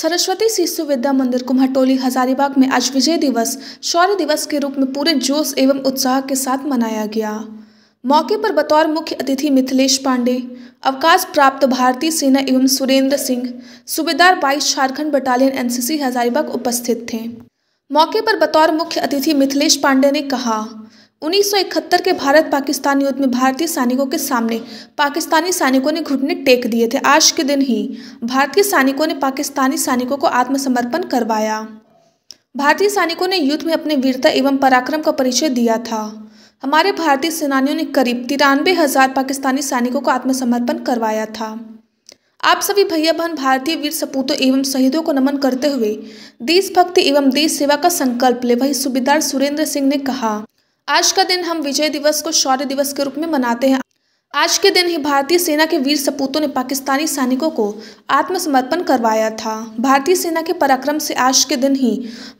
सरस्वती शिशु विद्या मंदिर कुम्हटोली हजारीबाग में आज विजय दिवस शौर्य दिवस के रूप में पूरे जोश एवं उत्साह के साथ मनाया गया मौके पर बतौर मुख्य अतिथि मिथिलेश पांडे अवकाश प्राप्त भारतीय सेना एवं सुरेंद्र सिंह सूबेदार बाईस झारखंड बटालियन एनसीसी हजारीबाग उपस्थित थे मौके पर बतौर मुख्य अतिथि मिथिलेश पांडे ने कहा 1971 के भारत पाकिस्तान युद्ध में भारतीय सैनिकों के सामने पाकिस्तानी सैनिकों ने घुटने टेक दिए थे आज के दिन ही भारतीय सैनिकों ने पाकिस्तानी सैनिकों को आत्मसमर्पण करवाया भारतीय सैनिकों ने युद्ध में अपने वीरता एवं पराक्रम का परिचय दिया था हमारे भारतीय सेनानियों ने करीब तिरानवे हज़ार पाकिस्तानी सैनिकों को आत्मसमर्पण करवाया था आप सभी भैया बहन भारतीय वीर सपूतों एवं शहीदों को नमन करते हुए देशभक्ति एवं देश सेवा का संकल्प ले वही सूबेदार सुरेंद्र सिंह ने कहा आज का दिन हम विजय दिवस को शौर्य दिवस के रूप में मनाते हैं आज के दिन ही भारतीय सेना के वीर सपूतों ने पाकिस्तानी सैनिकों को आत्मसमर्पण करवाया था भारतीय सेना के पराक्रम से आज के दिन ही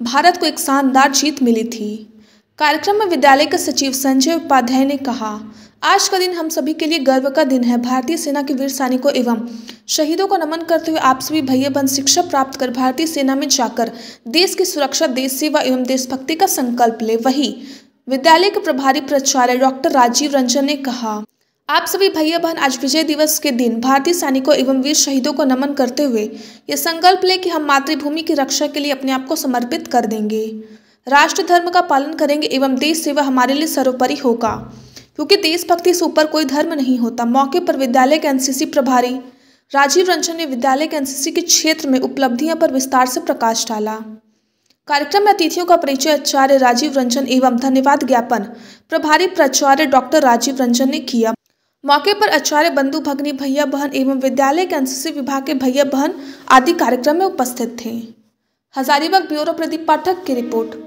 भारत को एक शानदार जीत मिली थी कार्यक्रम में विद्यालय के सचिव संजय उपाध्याय ने कहा आज का दिन हम सभी के लिए गर्व का दिन है भारतीय सेना के वीर सैनिकों एवं शहीदों को नमन करते हुए आप सभी भैया बन शिक्षा प्राप्त कर भारतीय सेना में जाकर देश की सुरक्षा देश सेवा एवं देशभक्ति का संकल्प ले वही विद्यालय के प्रभारी प्राचार्य डॉक्टर राजीव रंजन ने कहा आप सभी भैया बहन आज विजय दिवस के दिन भारतीय सैनिकों एवं वीर शहीदों को नमन करते हुए ये संकल्प लें कि हम मातृभूमि की रक्षा के लिए अपने आप को समर्पित कर देंगे राष्ट्र धर्म का पालन करेंगे एवं देश सेवा हमारे लिए सर्वोपरि होगा क्योंकि देशभक्ति से ऊपर कोई धर्म नहीं होता मौके पर विद्यालय के एनसीसी प्रभारी राजीव रंजन ने विद्यालय के एनसीसी के क्षेत्र में उपलब्धियां पर विस्तार से प्रकाश डाला कार्यक्रम में अतिथियों का परिचय आचार्य राजीव रंजन एवं धन्यवाद ज्ञापन प्रभारी प्राचार्य डॉक्टर राजीव रंजन ने किया मौके पर आचार्य बंधु भगनी भैया बहन एवं विद्यालय के एनसीसी विभाग के भैया बहन आदि कार्यक्रम में उपस्थित थे हजारीबाग ब्यूरो प्रदीप पाठक की रिपोर्ट